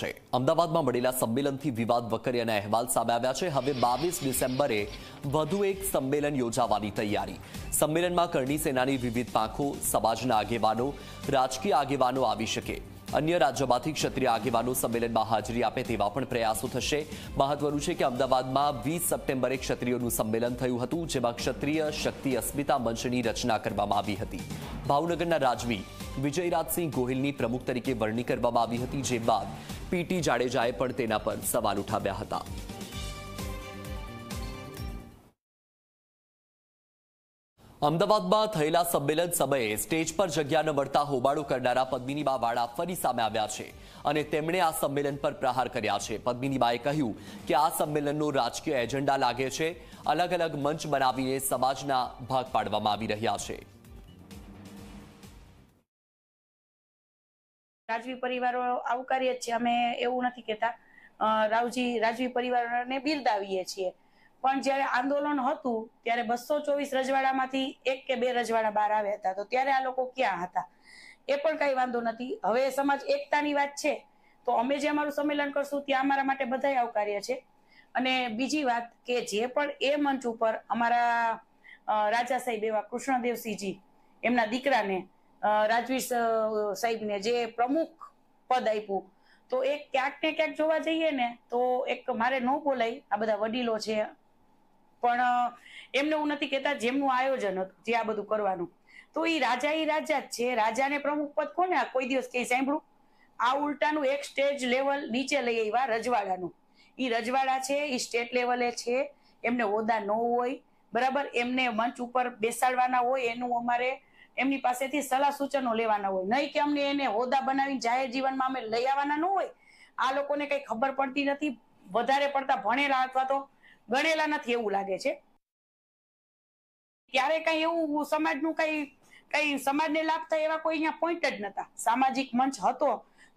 છે અમદાવાદમાં મળેલા સંમેલનથી વિવાદ વકર્યાના અહેવાલ સામે આવ્યા છે હવે બાવીસ ડિસેમ્બરે વધુ એક સંમેલન યોજાવાની તૈયારી સંમેલનમાં કરણી સેનાની વિવિધ પાંખો સમાજના આગેવાનો રાજકીય આગેવાનો આવી શકે અન્ય રાજ્યોમાંથી ક્ષત્રિય આગેવાનો સંમેલનમાં હાજરી આપે તેવા પણ પ્રયાસો થશે મહત્વનું છે કે અમદાવાદમાં વીસ સપ્ટેમ્બરે ક્ષત્રિયોનું સંમેલન થયું હતું જેમાં ક્ષત્રિય શક્તિ અસ્મિતા મંચની રચના કરવામાં આવી હતી ભાવનગરના રાજવી વિજયરાજસિંહ ગોહિલની પ્રમુખ તરીકે વરણી કરવામાં આવી હતી જે બાદ પીટી જાડેજાએ પણ તેના પર સવાલ ઉઠાવ્યા હતા અમદાવાદમાં થયેલા સંમેલન સમયે સ્ટેજ પર જગ્યા ન મળતા હોબાળો કરનારા પદ્મિનીબા વાળા ફરી સામે આવ્યા છે અને તેમણે આ સંમેલન પર પ્રહાર કર્યા છે પદ્મિનીબાએ કહ્યું કે આ સંમેલનનો રાજકીય એજન્ડા લાગે છે અલગ અલગ મંચ બનાવીને સમાજના ભાગ પાડવામાં આવી રહ્યા છે રાજવી પરિવારો આવું કરીએ છીએ અમે એવું નથી કહેતા રાવજી રાજવી પરિવારોને બિરદાવીએ છીએ પણ જ્યારે આંદોલન હતું ત્યારે બસો ચોવીસ રજવાડામાંથી એક કે બે રજવાડા બહાર આવ્યા હતા તો ત્યારે આ લોકો ક્યાં હતા એ પણ કઈ વાંધો નથી હવે સમાજ એકતાની વાત છે તો અમે જે અમારું સંમેલન કરશું ત્યાં અમારા માટે બધા આવકાર્ય છે અને બીજી વાત કે જે પણ એ મંચ ઉપર અમારા રાજા સાહેબ એવા કૃષ્ણદેવસિંહજી એમના દીકરાને રાજવીર સાહેબને જે પ્રમુખ પદ આપ્યું તો એ ક્યાંક ને ક્યાંક જોવા જઈએ ને તો એક મારે ન બોલાય આ બધા વડીલો છે પણ એમને હું નથી કેતા જેમનું આયોજન હતું જે આ બધું કરવાનું તો એ રાજા એ રાજા જ છે રાજાને પ્રમુખ પદ કોને કોઈ દિવસ ક્યાંય સાંભળું આ ઉલટાનું એક સ્ટેજ લેવલ નીચે લઈ આવ્યા રજવાડાનું એ રજવાડા છે એ સ્ટેટ લેવલે છે એમને હોદા ન હોય બરાબર એમને મંચ ઉપર બેસાડવાના હોય એનું અમારે એમની પાસેથી સલાહ સૂચનો લેવાના હોય નહીં કે અમને એને હોદા બનાવીને જાહેર જીવનમાં અમે લઈ આવવાના ન હોય આ લોકોને કંઈ ખબર પડતી નથી વધારે પડતા ભણેલા અથવા તો ગણેલા નથી એવું લાગે છે ક્યારે કઈ એવું સમાજનું કઈ કઈ સમાજને લાભ થાય એવા કોઈ અહીંયા પોઈન્ટ જ નતા સામાજિક મંચ હતો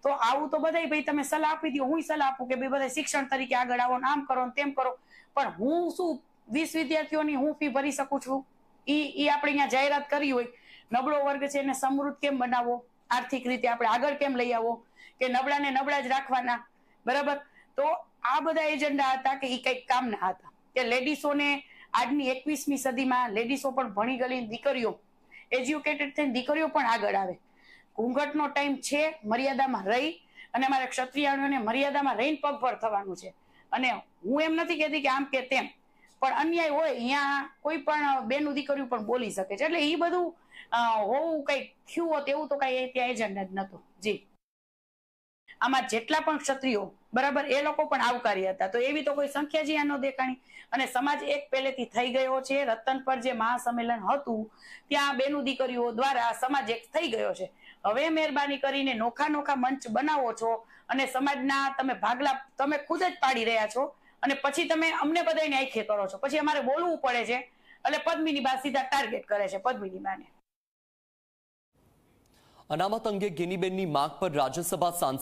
તો આવું તો બધા ભાઈ તમે સલાહ આપી દો હું સલાહ આપું કે ભાઈ બધા શિક્ષણ તરીકે આગળ આવો ને આમ કરો તેમ કરો પણ હું શું વીસ વિદ્યાર્થીઓની હું ફી ભરી શકું છું ઈ ઈ આપણે અહીંયા જાહેરાત કરી હોય નબળો વર્ગ છે એને સમૃદ્ધ કેમ બનાવો આર્થિક રીતે આપણે આગળ કેમ લઈ આવો કે નબળાને નબળા જ રાખવાના બરાબર તો આ બધા એજન્ડા હતા કે એ કંઈક ના હતા કે લેડીસોને આજની એકવીસમી સદીમાં લેડીસો પણ ભણી ગયેલી દીકરીઓ એજ્યુકેટેડ થઈને દીકરીઓ પણ આગળ આવે ઘૂંઘટનો ટાઈમ છે મર્યાદામાં રહી અને અમારે ક્ષત્રિયાણીઓને મર્યાદામાં રહીને પગભર થવાનું છે અને હું એમ નથી કહેતી કે આમ કે તેમ પણ અન્યાય હોય અહીંયા કોઈ પણ બેનું દીકરીઓ પણ બોલી શકે છે એટલે એ બધું હોવું કંઈક થયું હોત એવું તો કાંઈ ત્યાં એજન્ડા જ નહોતું જી આમાં જેટલા પણ ક્ષત્રિયો બરાબર એ લોકો પણ આવકાર્ય હતા તો એવી તો કોઈ સંખ્યા જ ન દેખાણી અને સમાજ એક પહેલેથી થઈ ગયો છે રતન પર જે મહાસંમેલન હતું ત્યાં બેનું દીકરીઓ દ્વારા સમાજ એક થઈ ગયો છે હવે મહેરબાની કરીને નોખા નોખા મંચ બનાવો છો અને સમાજના તમે ભાગલા તમે ખુદ જ પાડી રહ્યા છો અને પછી તમે અમને બધાને આંખે કરો છો પછી અમારે બોલવું પડે છે એટલે પદ્મિની બા સીધા ટાર્ગેટ કરે છે પદ્મિની બાને અનામત અંગે ગિનીબેનની માગ પર રાજ્યસભા સાંસદ